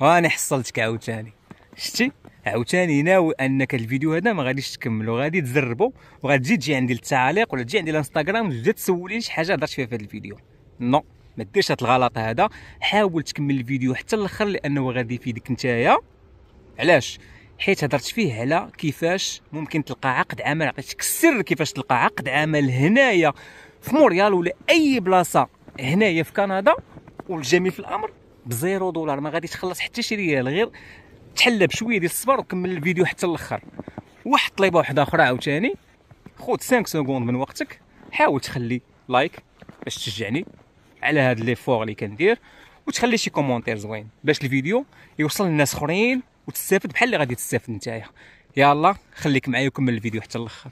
واني حصلتك عاوتاني شتي عاوتاني ناوي انك الفيديو هذا ما غاديش تكملو غادي تزربو وغتجي تجي عندي للتعليق ولا تجي عندي الانستغرام وتبدا تسولي شي حاجه هضرت فيها في هذا الفيديو نو ما ديرش هذا الغلط هذا حاول تكمل الفيديو حتى الاخر لانه غادي يفيدك نتايا علاش حيت هضرت فيه على كيفاش ممكن تلقى عقد عمل عطيتك السر كيفاش تلقى عقد عمل هنايا في موريال ولا اي بلاصه هنايا في كندا والجميل في الامر بزيرو دولار ما غادي تخلص حتى شي ريال غير تحلى بشويه ديال الصبر وكمل الفيديو حتى الاخر واحد طليبه واحده اخرى عاوتاني خذ 5 سكوند من وقتك حاول تخلي لايك باش تشجعني على هذا لي فور اللي كندير وتخلي شي كومونتير زوين باش الفيديو يوصل للناس اخرين وتستافد بحال اللي غادي تستافد نتايا يلا خليك معايا وكمل الفيديو حتى الاخر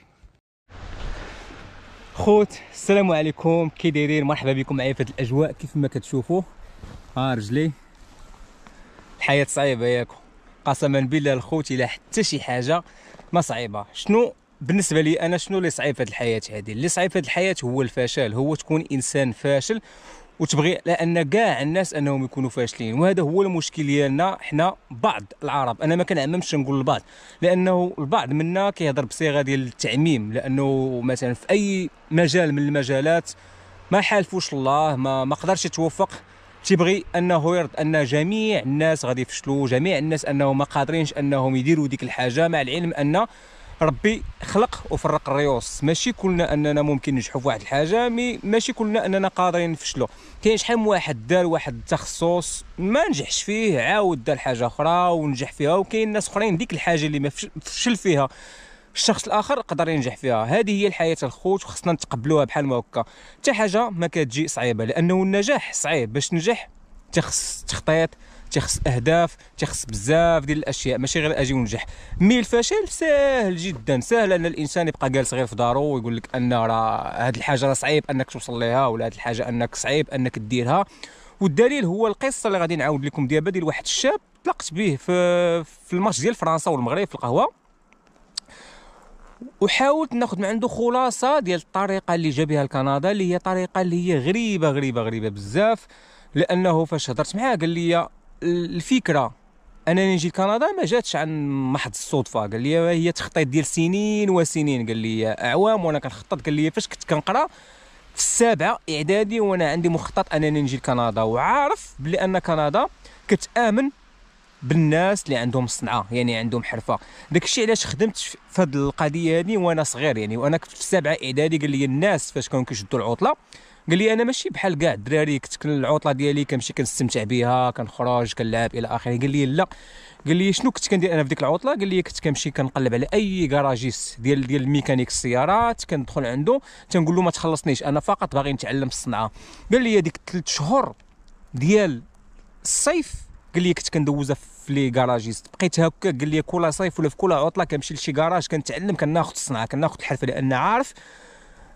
خوت السلام عليكم كي دايرين مرحبا بكم معايا في هاد الاجواء كيف ما كتشوفوا ها آه رجلي الحياه صعيبه ياكو قسما بالله الخوت الا حتى شي حاجه ما صعيبه شنو بالنسبه لي انا شنو اللي صعيب في الحياه هذه اللي صعيب في الحياه هو الفشل هو تكون انسان فاشل وتبغي لان كاع الناس انهم يكونوا فاشلين وهذا هو المشكل ديالنا حنا بعض العرب انا ما كنعممش نقول البعض لانه البعض منا كيهضر بصيغه ديال التعميم لانه مثلا في اي مجال من المجالات ما حالفوش الله ما ما قدرش يتوفق تيبغي انه يرد ان جميع الناس غادي يفشلوا جميع الناس انهم ما قادرينش انهم يديروا ديك الحاجه مع العلم ان ربي خلق وفرق الريوس ماشي كلنا اننا ممكن ننجحوا في واحد الحاجه مي ماشي كلنا اننا قادرين نفشلوا كاين شحال من واحد دار واحد التخصص ما نجحش فيه عاود دار حاجه اخرى ونجح فيها وكاين ناس اخرين ديك الحاجه اللي ما فشل فيها الشخص الاخر قدر ينجح فيها هذه هي الحياه الخوت وخصنا نتقبلوها بحال ما هكا حتى حاجه ما كتجي صعيبه لانه النجاح صعيب باش تنجح تخص تخطيط تخص اهداف تخص بزاف ديال الاشياء ماشي غير اجي ونجح مي الفشل ساهل جدا ساهل ان الانسان يبقى جالس غير في دارو ويقول لك ان راه هذه الحاجه راه صعيب انك توصل ليها ولا هذه الحاجه انك صعيب انك ديرها والدليل هو القصه اللي غادي نعاود لكم دابا ديال واحد الشاب طلقت به في في الماتش ديال فرنسا والمغرب في القهوه وحاولت ناخذ من عنده خلاصه ديال الطريقه اللي جا بها لكندا اللي هي طريقه اللي هي غريبه غريبه غريبه بزاف لانه فاش هضرت معاه قال لي الفكره انني نجي لكندا ما جاتش عن محض الصدفه قال لي أه، هي تخطيط ديال سنين وسنين قال لي اعوام وانا كنخطط قال لي فاش كنت كنقرا في السابعه اعدادي وانا عندي مخطط انني نجي لكندا وعارف بلي ان كندا كتامن بالناس اللي عندهم صنعه يعني عندهم حرفه الشيء علاش خدمت في هذه القضيه هذه وانا صغير يعني وانا كنت في سبعه اعدادي قال لي الناس فاش كانوا كيشدوا العطله قال لي انا ماشي بحال كاع الدراري كنت العطله ديالي كنمشي كنستمتع بها كنخرج كنلعب الى اخره قال لي لا قال لي شنو كنت كندير انا في ديك العطله قال لي كنت كنمشي كنقلب على اي كراجيس ديال ديال الميكانيك السيارات كندخل عنده تنقول له ما تخلصنيش انا فقط باغي نتعلم الصنعه قال لي ديك 3 شهور ديال الصيف قال لي كنت كندوزها في في لي كاراجيست بقيت هكا قال لي كل صيف ولا في كل عطله كنمشي لشي كراج كنتعلم كناخذ الصنعه كناخذ الحرفه لان عارف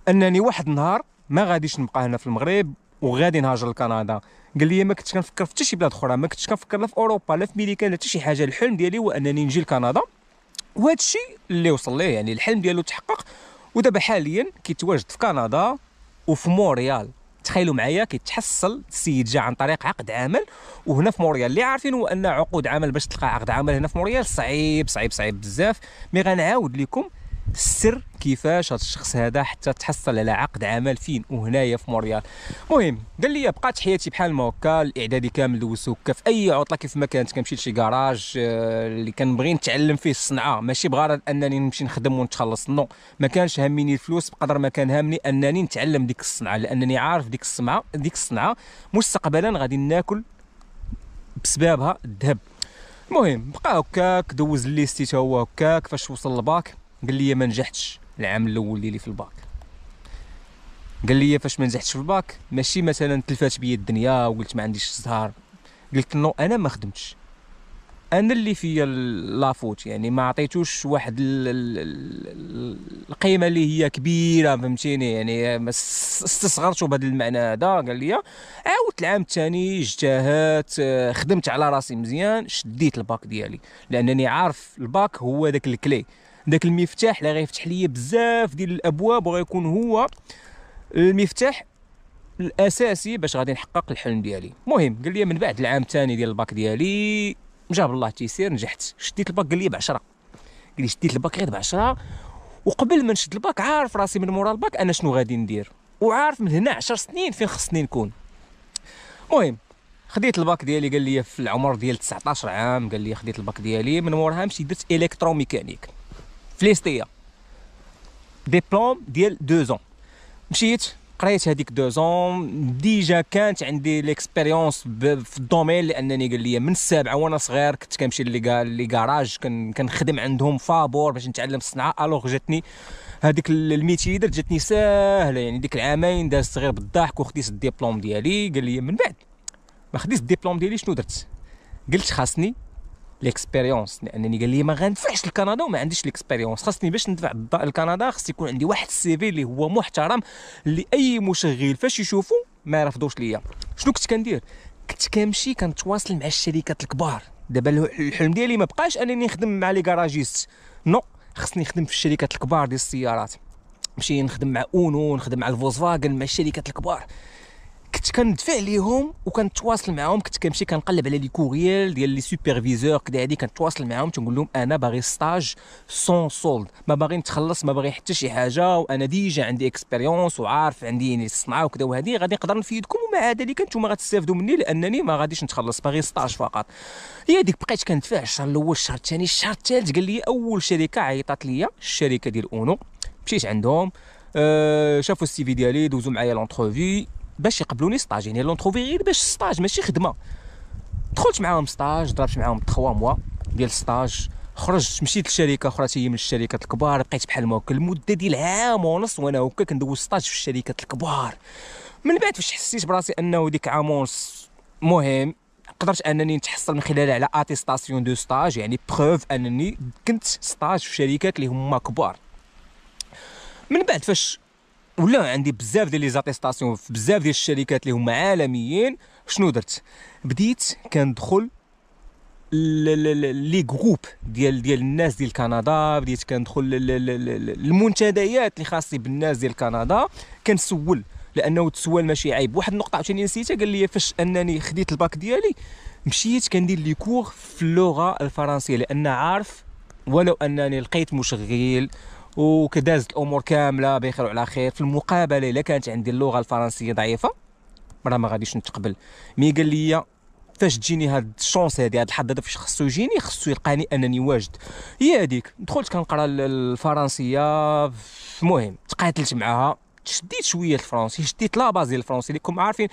انني واحد النهار ما غاديش نبقى هنا في المغرب وغادي نهاجر لكندا قال لي ما كنتش كنفكر في حتى شي بلاد اخرى ما كنتش كنفكر لا في اوروبا لا في امريكا لا حتى شي حاجه الحلم ديالي هو انني نجي لكندا وهذا الشيء اللي وصل ليه يعني الحلم ديالو تحقق ودابا حاليا كيتواجد في كندا وفي مونريال تخيلوا معايا كيتحصل السيد جا عن طريق عقد عمل وهنا في موريال اللي عارفين هو ان عقود عمل باش تلقى عقد عمل هنا في موريال صعيب صعيب صعيب بزاف مي غنعاود لكم السر كيفاش هذا الشخص هذا حتى تحصل على عقد عمل فين وهنايا في موريال المهم قال لي بقات حياتي بحال ما هكا الاعدادي كامل دوزته هكا في اي عطله كيف ما كانت كنمشي لشي كراج آه، اللي كنبغي نتعلم فيه الصنعه ماشي بغرض انني نمشي نخدم ونتخلص نو ما كانش هاميني الفلوس بقدر ما كان هامني انني نتعلم ديك الصنعه لانني عارف ديك الصنعه ديك الصنعه مستقبلا غادي ناكل بسببها الذهب المهم بقى هكاك دوز الليستي تا هو هكاك فاش وصل الباك قال لي ما نجحتش العام الاول ديالي في الباك قال لي فاش ما نجحتش في الباك ماشي مثلا تلفات بيا الدنيا وقلت ما عنديش الزهر قلت نو انا ما خدمتش انا اللي فيا لافوت يعني ما عطيتوش واحد القيمه اللي هي كبيره فهمتيني يعني استصغرته بهذا المعنى هذا قال لي عاودت العام الثاني اجتهدت آه، خدمت على راسي مزيان شديت الباك ديالي لانني عارف الباك هو داك الكلي داك المفتاح اللي غيفتح ليا بزاف ديال الابواب وغيكون هو المفتاح الاساسي باش غادي نحقق الحلم ديالي المهم قال لي من بعد العام الثاني ديال الباك ديالي جاب الله التيسير نجحت شديت الباك قال لي ب 10 قال لي شديت الباك غير ب 10 وقبل ما نشد الباك عارف راسي من مورا الباك انا شنو غادي ندير وعارف من هنا 10 سنين فين خصني نكون المهم خديت الباك ديالي قال لي في العمر ديال 19 عام قال لي خديت الباك ديالي من موراها مشيت درت الكتروميكانيك فلسطيه ديبلوم ديال دو زون مشيت قريت هذيك دو زون ديجا كانت عندي ليكسبيريونس في الدومين لانني قال لي من السابعه وانا صغير كنت كنمشي لي كاراج كنخدم عندهم فابور باش نتعلم الصناعه الوغ جاتني هذيك الميتي درت جاتني ساهله يعني ديك العامين دازت غير بالضحك وخديت الدبلوم ديالي قال لي من بعد ما خديت الدبلوم ديالي شنو درت قلت خاصني ليكسبيريونس لانني قال لي ما غندفعش لكندا وما عنديش ليكسبيريونس خاصني باش ندفع لكندا خص يكون عندي واحد السيفي اللي هو محترم اللي اي مشغل فاش يشوفو ما يرفضوش ليا شنو كنت كندير كنت كنمشي كنتواصل مع الشركات الكبار دابا الحلم ديالي ما بقاش انني نخدم مع لي كراجيست نو خصني نخدم في الشركات الكبار ديال السيارات نمشي نخدم مع اونو نخدم مع الفولكسفاغن مع الشركات الكبار كنت كندفع ليهم وكنتواصل معاهم كنت كنمشي كنقلب على لي كورييل ديال لي سوبرفيزور كدا هادي كنتواصل معاهم تنقول لهم انا باغي ستاج سون سولد ما باغي نتخلص ما باغي حتى شي حاجه وانا ديجا عندي اكسبيريونس وعارف عندي يعني الصنعه وكذا وهذه غادي نقدر نفيدكم ومع ذلك انتم غتستافدوا مني لانني ما غاديش نتخلص باغي ستاج فقط هي ديك بقيت كندفع الشهر الاول الشهر الثاني الشهر الثالث قال لي اول شركه عيطات لي الشركه ديال اونو مشيت عندهم آه شافوا السي في ديالي دوزوا معايا لونتروفي باش يقبلوني سطاج يعني لون تروفي غير باش سطاج ماشي خدمه دخلت معاهم سطاج ضربت معاهم 3 موا ديال سطاج خرجت مشيت لشركه اخرى هي من الشركات الكبار بقيت بحال ما هكا المده ديال عام ونص وانا هكا كندوز سطاج في الشركات الكبار من بعد فاش حسيت براسي انه ديك عام ونص مهم قدرت انني نتحصل من خلالها على اتيستاسيون دو ستاج يعني بروف انني كنت ستاج في شركات اللي هما كبار من بعد فاش ولا عندي بزاف ديال لي في بزاف ديال الشركات اللي هما عالميين شنو درت بديت كندخل لي جروب ديال ديال الناس ديال كندا بديت كندخل للمنتديات اللي خاصي بالناس ديال كندا كنسول لانه التسوال ماشي عيب واحد النقطه عاوتاني نسيتها قال لي فاش انني خديت الباك ديالي مشيت كندير لي كور في اللغه الفرنسيه لان عارف ولو انني لقيت مشغل وكدازت الامور كامله بخير وعلى خير في المقابله الا كانت عندي اللغه الفرنسيه ضعيفه راه ما غاديش نتقبل مي قال لي فاش تجيني هاد الشونس هادي هاد الحظ هذا فاش خصو يجيني خصو يلقاني انني واجد هي هذيك دخلت كنقرا الفرنسيه المهم تقاتلت معاها شديت شويه الفرنسي شديت لا باز ديال الفرنسي كون عارفين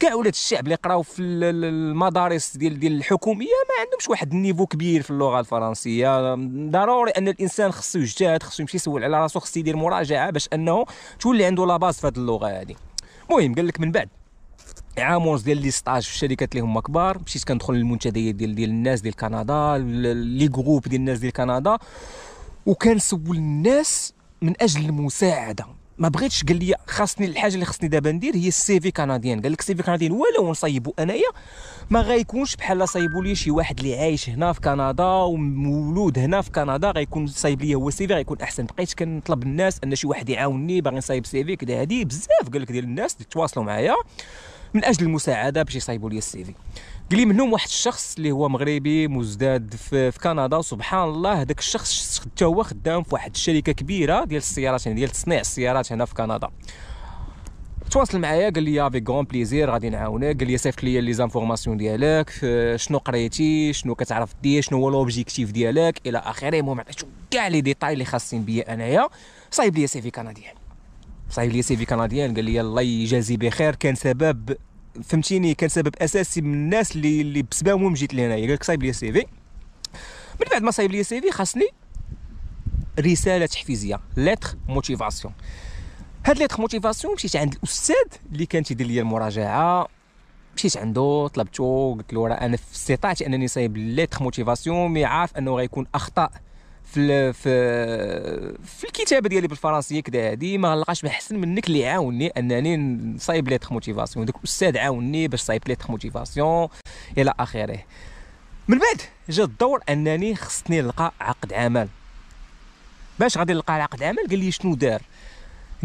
كاع ولاد الشعب اللي قراو في المدارس ديال ديال الحكوميه ما عندهمش واحد النيفو كبير في اللغه الفرنسيه ضروري ان الانسان خصو يجتهد خصو يمشي يسول على راسو خصو يدير مراجعه باش انه تولي عنده لا باز في هذه اللغه هذه المهم قال لك من بعد عام ونص ديال لي ستاج في الشركات اللي هما كبار مشيت كندخل للمنتديات ديال ديال الناس ديال كندا لي جروب ديال الناس ديال كندا وكنسول الناس من اجل المساعده ما بغيتش قال لي خاصني الحاجه اللي خاصني دابا ندير هي السي في كنديان قال لك السي في كنديان ولو نصيبو انايا ما غيكونش بحال صايبوا لي شي واحد اللي عايش هنا في كندا ومولود هنا في كندا غيكون صايب لي هو السي في غيكون احسن بقيت كنطلب الناس ان شي واحد يعاوني باغي نصايب سي في كذا هادي بزاف قال لك ديال الناس اللي تواصلوا معايا من اجل المساعده باش يصايبوا لي السي في قال لي منهم واحد الشخص اللي هو مغربي مزداد في, في كندا سبحان الله هذاك الشخص حتى هو خدام في واحد الشركه كبيره ديال السيارات يعني ديال تصنيع السيارات هنا في كندا تواصل معايا قال لي افي غون بليزير غادي نعاونك قال لي صيفط لي لي زانفورماسيون ديالك شنو قريتي شنو كتعرف دير شنو هو لوبجيكتيف ديالك الى اخره المهم عطيتو كاع لي ديتاي اللي خاصين بيا انايا صايب لي سيفي كنديان صايب لي سيفي كنديان قال لي الله يجازي بخير كان سبب فهمتيني كان سبب اساسي من الناس اللي اللي بسببهم جيت لهنايا قال لك صايب لي سي في من بعد ما صايب لي سي في خاصني رساله تحفيزيه ليتر موتيفاسيون هاد ليتر موتيفاسيون مشيت عند الاستاذ اللي كان تيدير لي المراجعه مشيت عنده طلبته قلت له راه انا في استطاعتي انني صايب ليتر موتيفاسيون مي عارف انه غيكون اخطاء في في في الكتابه ديالي بالفرنسيه كدا هادي ما غنلقاش احسن منك اللي عاوني انني نصايب ليتر موتيفاسيون داك الاستاذ عاوني باش صايب ليتر موتيفاسيون الى اخره من بعد جا الدور انني خصني نلقى عقد عمل باش غادي نلقى عقد عمل قال لي شنو دار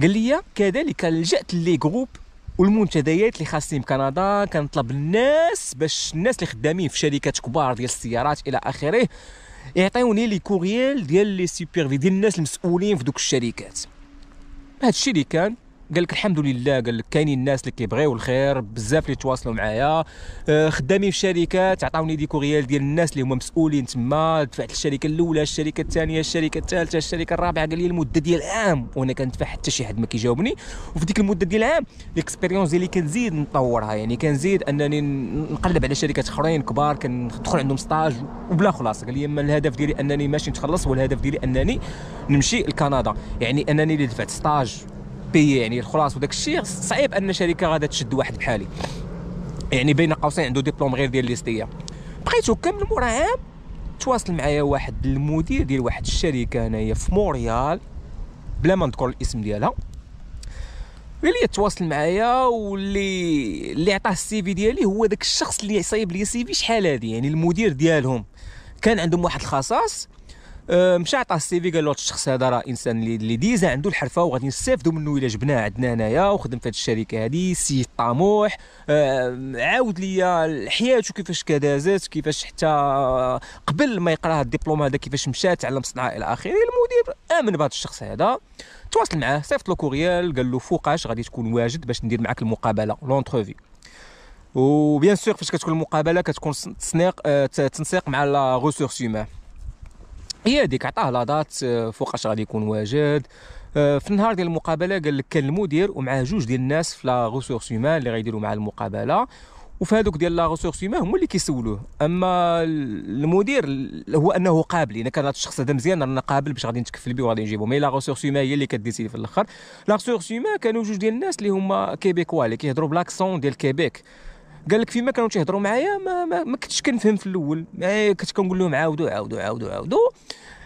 قال لي كذلك لجات لي جروب والمنتديات اللي خاصين بكندا كنطلب الناس باش الناس اللي خدامين في شركات كبار ديال السيارات الى اخره يعطيوني لي كوريال ديال لي سوبرفي ديال الناس المسؤولين في دوك الشركات هادشي اللي كان قال لك الحمد لله قال لك كاينين الناس اللي كيبغيو الخير بزاف اللي تواصلوا معايا آه، خدامين في شركات عطاوني دي كوريال ديال الناس اللي هما مسؤولين تما دفعت للشركه الاولى الشركه الثانيه الشركه الثالثه الشركه الرابعه قال لي المده ديال عام وانا كندفع حتى شي حد ما كيجاوبني وفي ديك المده ديال العام ليكسبيريونس ديالي كنزيد نطورها يعني كنزيد انني نقلب على شركات اخرين كبار كندخل عندهم ستاج وبلا خلاص قال لي اما الهدف ديالي انني ماشي نتخلص والهدف ديالي انني نمشي لكندا يعني انني اللي دفعت ستاج بي يعني الخلاص وداك الشيء صعيب ان شركه غادا تشد واحد بحالي يعني بين قوسين عنده ديبلوم غير ديال ليستيه بقيت كامل مورا عام تواصل معايا واحد المدير ديال واحد الشركه هنايا في موريال بلا ما نذكر الاسم ديالها اللي تواصل معايا واللي اللي عطاه السي في ديالي هو داك الشخص اللي صايب لي سي في شحال هادي يعني المدير ديالهم كان عندهم واحد الخصاص مشى عطاه السيفي قال له الشخص هذا راه انسان اللي ديزا عنده الحرفه وغادي نستافدوا منه الا جبناه عندنا هنايا وخدم في هذه الشركه هذه سي طموح عاود ليا حياته كيفاش كدازات كيفاش حتى أه، قبل ما يقرا الدبلوم هذا كيفاش مشى تعلم صنعه الى اخره المدير امن بهذا الشخص هذا تواصل معاه صيفط له كوريال قال له فوقاش غادي تكون واجد باش ندير معاك المقابله لونتروفي وبيان سور فاش كتكون المقابله كتكون تسنيق أه، تنسيق مع لا ريسورس هيومان هي هذيك عطاه لادات آه، فوقاش غادي يكون واجد آه، في النهار ديال المقابله قال لك كان المدير ومعاه جوج ديال الناس في لا ريسورس هيومان اللي غيديروا معاه المقابله وفي هذوك ديال لا ريسورس هيومان هما اللي كيسولوه اما المدير هو انه قابل اذا كان هذا الشخص هذا مزيان رانا قابل باش غادي نتكفل به وغادي نجيبه مي لا ريسورس هيومان هي اللي كديسيدي في الاخر لا ريسورس هيومان كانوا جوج ديال الناس اللي هما كيبيكوا اللي كيهضروا بلاكسون ديال كيبيك قال لك فيما كانوا تيهضروا معايا ما, ما, ما كنتش كنفهم في الاول يعني كنت كنقول لهم عاودوا عاودوا عاودوا عاودوا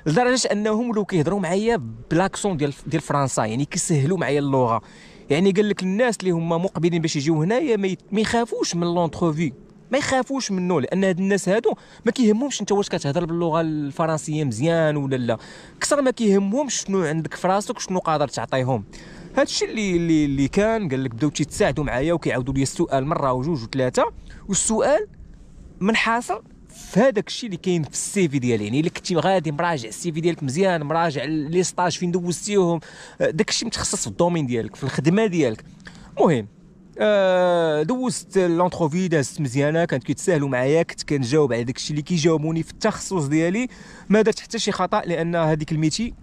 لدرجه انهم ولاو كيهضروا معايا بلاكسون ديال ديال فرنسا يعني كيسهلوا معايا اللغه يعني قال لك الناس اللي هما مقبلين باش يجيو هنايا ما يخافوش من لونتروفي ما يخافوش منه لان هاد الناس هادو ما كيهمهمش انت واش كتهضر باللغه الفرنسيه مزيان ولا لا كثر ما كيهمهمش شنو عندك في راسك شنو قادر تعطيهم هذا الشيء اللي اللي كان قال لك بداو تيتساعدوا معايا وكيعاودوا لي السؤال مره وجوج وثلاثه والسؤال حاصل في هذاك الشيء اللي كاين في السي في ديالي يعني اللي كنتي غادي مراجع السي في ديالك مزيان مراجع لي ستاج فين دوزتيهم آه، داك الشيء متخصص في الدومين ديالك في الخدمه ديالك مهم آه دوزت لونتروفي دازت مزيانه كانت كيتساهلوا معايا كنت كنجاوب على داك الشيء اللي كيجاوبوني في التخصص ديالي ما درت حتى شي خطا لان هذيك الميتي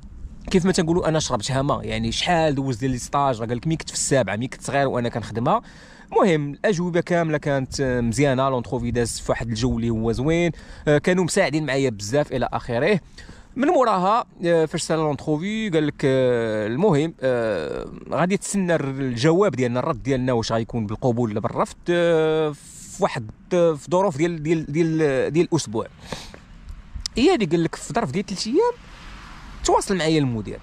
كيف ما تنقولوا انا شربتها ما يعني شحال دوز ديال لي ستاج قال لك ملي كنت في السابعه مي كنت صغير وانا كنخدمها المهم الاجوبه كامله كانت آه، مزيانه لونتروفي داز في واحد الجو اللي هو زوين آه، كانوا مساعدين معايا بزاف الى اخره من موراها آه، فاش سال لونتروفي قال لك المهم غادي تسنى الجواب ديالنا الرد ديالنا واش غيكون بالقبول ولا بالرفض في واحد في ظروف ديال ديال ديال ديال الاسبوع هي اللي قال لك في ظرف ديال 3 ايام تواصل معايا المدير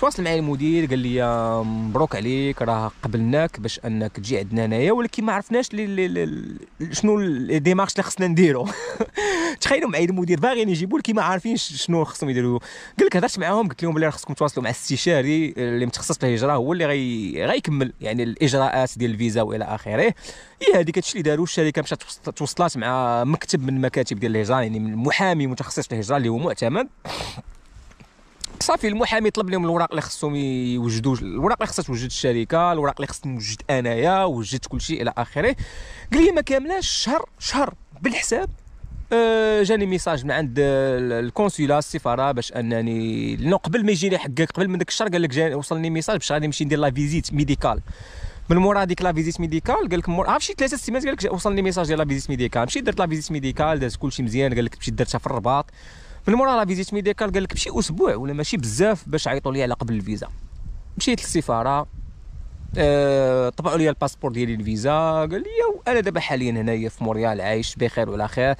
تواصل معايا المدير قال لي مبروك عليك راه قبلناك باش انك تجي عندنا هنايا ولكن ما عرفناش لي لي لي شنو الديمارش اللي خصنا نديرو تخيلوا معايا المدير باغي يجيبو لك ما عارفينش شنو خصهم يديروا قال لك هضرت معاهم قلت لهم بلي خصكم تواصلوا مع الاستشاري اللي متخصص في الهجره هو اللي غي... غيكمل يعني الاجراءات ديال الفيزا والى اخره هي إيه، هذيك هادشي اللي داروا الشركه مشات توصلات مع مكتب من مكاتب ديال الهجره يعني من محامي متخصص في الهجره اللي هو معتمد صافي المحامي طلب لهم الاوراق اللي خصهم يوجدوا الاوراق اللي خصها توجد الشركه الاوراق اللي خصني نوجد انايا وجدت كل شيء الى اخره قال لي ما كاملاش شهر شهر بالحساب آه، جاني ميساج من عند آه، الكونسولا السفاره باش انني قبل ما يجيني حقك قبل من داك الشهر قال لك وصلني ميساج باش غادي نمشي ندير لا فيزيت ميديكال من مورا هذيك لا فيزيت ميديكال قال لك مور عرفت شي ثلاثه سيمانات قال لك وصلني ميساج ديال لا فيزيت ميديكال مشيت درت لا فيزيت ميديكال داز كلشي مزيان قال لك مشيت درتها في الرباط من مورا لا فيزيت ميديكال قال لك ماشي اسبوع ولا ماشي بزاف باش عيطوا لي على قبل الفيزا مشيت للسفاره أه طبعوا لي الباسبور ديالي الفيزا قال لي انا دابا حاليا هنايا في موريال عايش بخير وعلى خير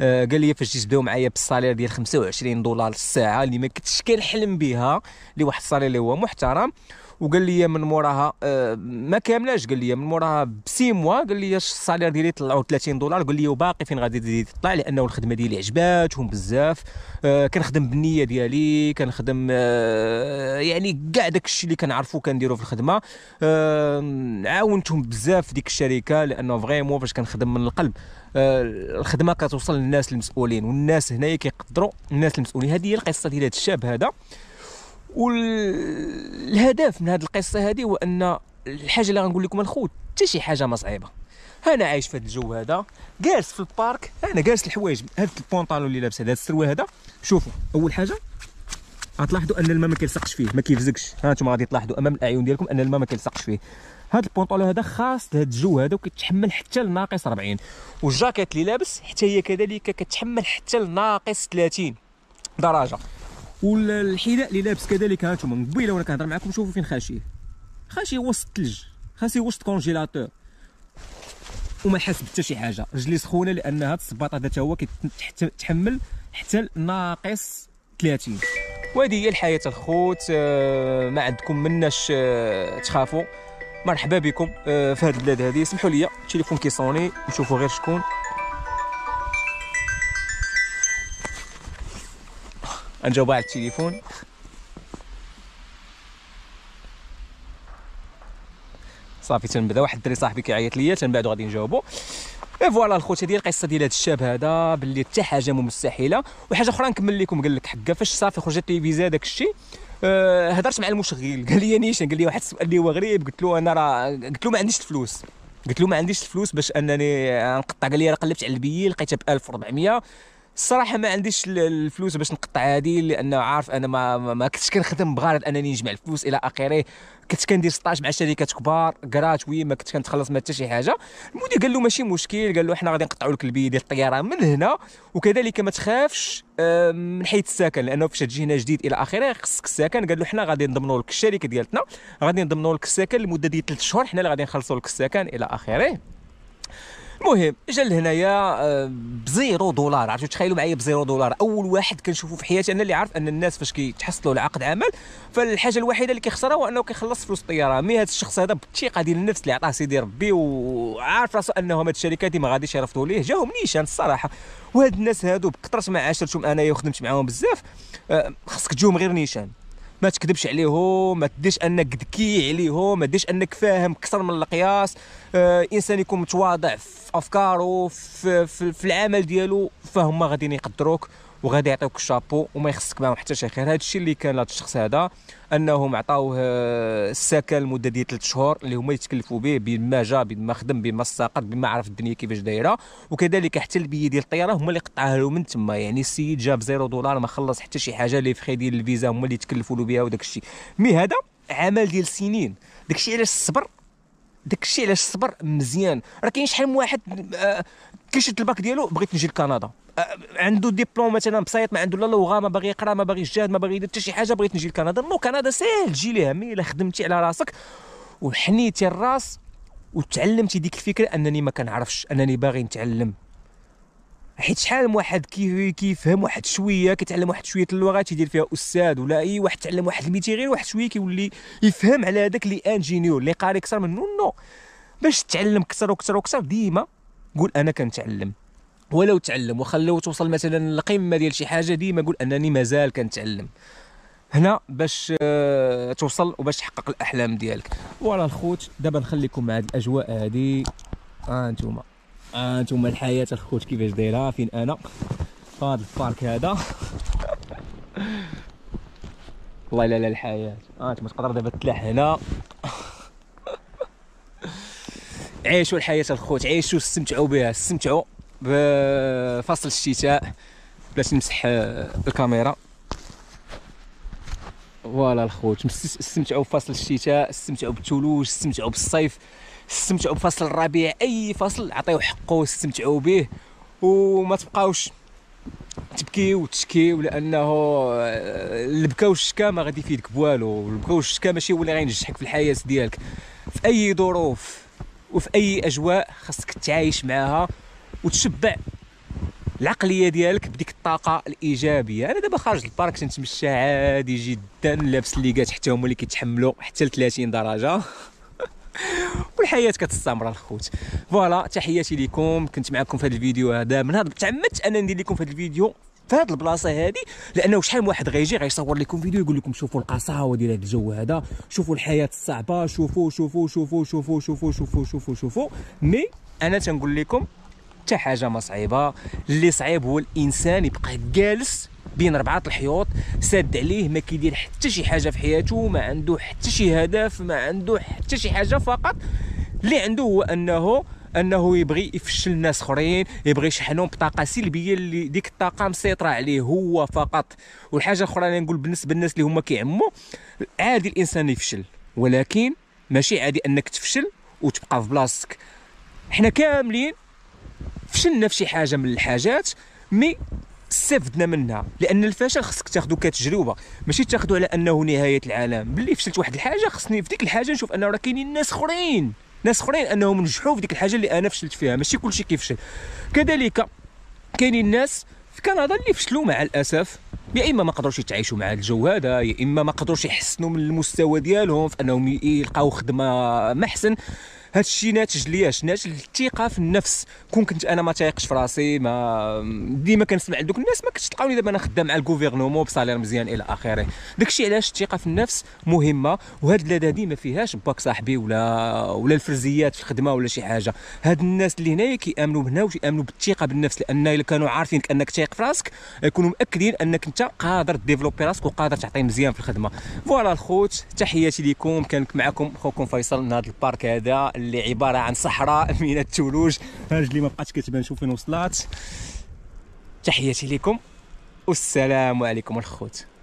آه، قال لي فاش تبداو معايا بالصالير ديال 25 دولار الساعه اللي ما كنتش كنحلم بها لواحد الصالير اللي هو محترم وقال لي من موراها آه، ما كاملاش قال لي من موراها بسي موا قال لي السالير ديالي طلعوا 30 دولار قال لي وباقي فين غادي تطلع لانه الخدمه ديالي عجباتهم بزاف آه، كنخدم بالنيه ديالي كنخدم آه، يعني كاع داك الشيء اللي كنعرفو كنديرو في الخدمه عاونتهم بزاف ديك الشركه لانه فريمون فاش كنخدم من القلب الخدمه كتوصل للناس المسؤولين والناس هنايا كيقدروا الناس المسؤولين هذه هي القصه ديال هذا الشاب هذا والهدف من هذه القصه هذه هو ان الحاجه اللي غنقول لكم الخوت حتى شي حاجه ما صعيبه انا عايش في هذا الجو هذا جالس في البارك انا جالس الحوايج هذا البونطالون اللي لابس هذا السروال هذا شوفوا اول حاجه غتلاحظوا ان الماء ما كيلصقش فيه ما كيفزكش ها انتم غادي تلاحظوا امام الاعين ديالكم ان الماء ما كيلصقش فيه هذا البونطالون هذا خاص لهذا الجو هذا وكيتحمل حتى لناقص 40 والجاكيت اللي لابس حتى هي كذلك كتحمل حتى لناقص 30 درجه والحذاء اللي لابس كذلك ها انتم قبيله وانا كنهضر معكم شوفوا فين خاشيه خاشيه وسط الثلج خاشيه وسط كونجيلاتور وما حاس حتى شي حاجه رجلي سخونه لان هاد الصباطه ذاتها هو كيتحمل حتى ناقص 30 وهذه هي الحياه الخوت آه، ما عندكم مناش آه، تخافوا مرحبا بكم آه، في هاد البلاد هذه سمحوا لي التليفون كيصوني نشوفوا غير شكون نجاوب على التليفون صافي تنبدا واحد الدري صاحبي كيعيط ليا بعد غادي نجاوبو اي فوالا الخوت هذه القصه ديال هذا الشاب هذا باللي حتى حاجه مستحيله وحاجه اخرى نكمل لكم قال لك حكا فاش صافي خرجت لي فيزا داك الشيء أه هضرت مع المشغل قال لي نيشان قال لي واحد السؤال اللي هو غريب قلت له انا راه قلت له ما عنديش الفلوس قلت له ما عنديش الفلوس باش انني نقطع قال لي راه قلبت على البيي لقيتها ب 1400 الصراحه ما عنديش الفلوس باش نقطع هادي لانه عارف انا ما ما كنتش كنخدم بغرض انني نجمع الفلوس الى اخره كنت كندير 16 مع شركات كبار كراتوي ما كنت كنتخلص من حتى شي حاجه المدير قال له ماشي مشكل قال له حنا غادي نقطعوا لك البي ديال الطياره من هنا وكذلك ما تخافش من حيث السكن لانه فاش تجي هنا جديد الى اخره خصك السكن قال له حنا غادي نضمنوا لك الشركه ديالتنا غادي نضمنوا لك السكن لمده ديال 3 شهور حنا اللي غادي نخلصوا لك السكن الى اخره المهم جا لهنايا آه، بزيرو دولار عرفتوا تخيلوا معايا بزيرو دولار اول واحد كنشوفه في حياتي انا اللي عارف ان الناس فاش كيتحصلوا على عقد عمل فالحاجه الوحيده اللي كيخسرها هو انه كيخلص فلوس الطياره مي هذا الشخص هذا بالثقه ديال النفس اللي عطاه سيدي ربي وعارف راسو انه هاد الشركه دي ما غاديش يرفضوا ليه جاهم نيشان الصراحه وهاد الناس هادو بكثرت ما عاشرتهم انايا وخدمت معاهم بزاف آه، خصك تجيهم غير نيشان ما تكذبش عليهم ما تديش انك ذكي عليهم ما تديش انك فاهم اكثر من القياس آه انسان يكون متواضع في افكاره في, في, في العمل ديالو فهم غاديين يقدروك وغادي يعطيوك الشابو وما يخصك معاهم حتى شي خير هذا الشيء اللي كان لهذا الشخص هذا انهم عطاوه آه، السكن لمده ديال 3 شهور اللي هما يتكلفوا به بما جا بما خدم بما ساقط بما عرف الدنيا كيفاش دايره وكذلك حتى البيه ديال الطياره هما اللي قطعها له من تما يعني السيد جاب زيرو دولار ما خلص حتى شي حاجه لي فخي ديال الفيزا هما اللي تكلفوا له بها وداك الشيء مي هذا عمل ديال سنين داك الشيء علاش الصبر داكشي علاش الصبر مزيان راه كاين شحال من واحد آه، كيشد الباك ديالو بغيت نجي لكندا آه، عنده ديبلوم مثلا بسيط ما عنده لا لغه ما باغي يقرا ما باغي يجاهد ما باغي يدير حتى شي حاجه بغيت نجي لكندا نو كندا ساهل تجي ليها مي الا خدمتي على راسك وحنيتي الراس وتعلمتي ديك الفكره انني ما كنعرفش انني باغي نتعلم حيت شحال من واحد كيفهم واحد شويه كيتعلم واحد شويه اللغات يدير فيها استاذ ولا اي واحد تعلم واحد الميتي غير واحد شويه كيولي يفهم على هذاك اللي انجينيور اللي قاري اكثر منه نو باش تتعلم اكثر واكثر واكثر ديما قول انا كنتعلم ولو تعلم وخلو توصل مثلا القمه ديال شي حاجه ديما قول انني مازال كنتعلم هنا باش آه، توصل وباش تحقق الاحلام ديالك فوالا الخوت دابا نخليكم مع هاد الاجواء هادي ها آه انتوما انتم الحياه الخوت كيفاش دايره فين انا في هذا البارك هذا والله الا لا الحياه آه انت تقدر دابا تلاح هنا عيشوا الحياه الخوت عيشوا استمتعوا بها استمتعوا بفصل الشتاء بلاش نمسح آه، الكاميرا فوالا الخوت استمتعوا بفصل الشتاء استمتعوا بالثلوج استمتعوا بالصيف استمتعوا بفصل الربيع اي فصل عطيو حقه واستمتعوا به وما تبقاوش تبكي وتشكي لانه البكا آه، والشكا ما غادي يفيدك بوالو البكا والشكا ماشي هو اللي غينجحك في الحياه ديالك في اي ظروف وفي اي اجواء خاصك تعايش معها وتشبع العقليه ديالك بديك الطاقه الايجابيه انا دابا خارج البارك تنتمشى عادي جدا لابس ليغات حتى هما اللي كيتحملوا حتى ل 30 درجه والحياه كتستمر الخوت فوالا تحياتي لكم كنت معكم في هذا الفيديو هذا من هذا تعمدت انا ندير لكم في هذا الفيديو في هذه البلاصه هذه لانه شحال من واحد غيجي غيصور لكم فيديو يقول لكم شوفوا القساوه ديال هذا الجو هذا شوفوا الحياه الصعبه شوفوا شوفوا شوفوا شوفوا شوفوا شوفوا شوفوا شوفوا مي انا تنقول لكم حتى حاجه ما صعيبه اللي صعيب هو الانسان يبقى جالس بين ربعه الحيوط ساد عليه ما كيدير حتى شي حاجه في حياته ما عنده حتى شي هدف ما عنده حتى شي حاجه فقط اللي عنده هو انه انه يبغي يفشل الناس اخرين يبغي يشحنهم بطاقه سلبيه اللي ديك الطاقه مسيطره عليه هو فقط والحاجه الاخرى اللي نقول بالنسبه للناس اللي هما كيعموا عادي الانسان يفشل ولكن ماشي عادي انك تفشل وتبقى في بلاصتك حنا كاملين فشلنا في شي حاجه من الحاجات مي استفدنا منها لان الفشل خصك تاخذه كتجربه ماشي تاخذه على انه نهايه العالم ملي فشلت واحد الحاجه خصني في ديك الحاجه نشوف انه راه كاينين ناس اخرين ناس اخرين انهم نجحوا في ديك الحاجه اللي انا فشلت فيها ماشي كلشي كيفشل كذلك كاينين الناس في كندا اللي فشلوا مع الاسف يا اما ما قدروش يتعايشوا مع الجو هذا يا اما ما قدروش يحسنوا من المستوى ديالهم في انهم يلقاو خدمه محسن هادشي ناتج لياش ناتج للثقه في النفس كون كنت انا ما تايقش في راسي ما ديما كنسمع لدوك الناس ما كنتش تلقاوني دابا انا خدام مع الكوفيرنومون بصالير مزيان الى اخره داكشي علاش الثقه في النفس مهمه وهاد اللذاذي ما فيهاش باك صاحبي ولا ولا الفرزيات في الخدمه ولا شي حاجه هاد الناس اللي هنايا كيامنوا بهنا وكيامنوا بالثقه بالنفس لان الا كانوا عارفينك انك تايق في راسك يكونوا مأكدين انك انت قادر ديفلوبي راسك وقادر تعطي مزيان في الخدمه فوالا الخوت تحياتي لكم كان معكم اخوكم فيصل من هذا البارك هذا اللي عباره عن صحراء من الثلوج رجلي ما بقاتش كتبان شوف وصلات تحياتي لكم والسلام عليكم الخوت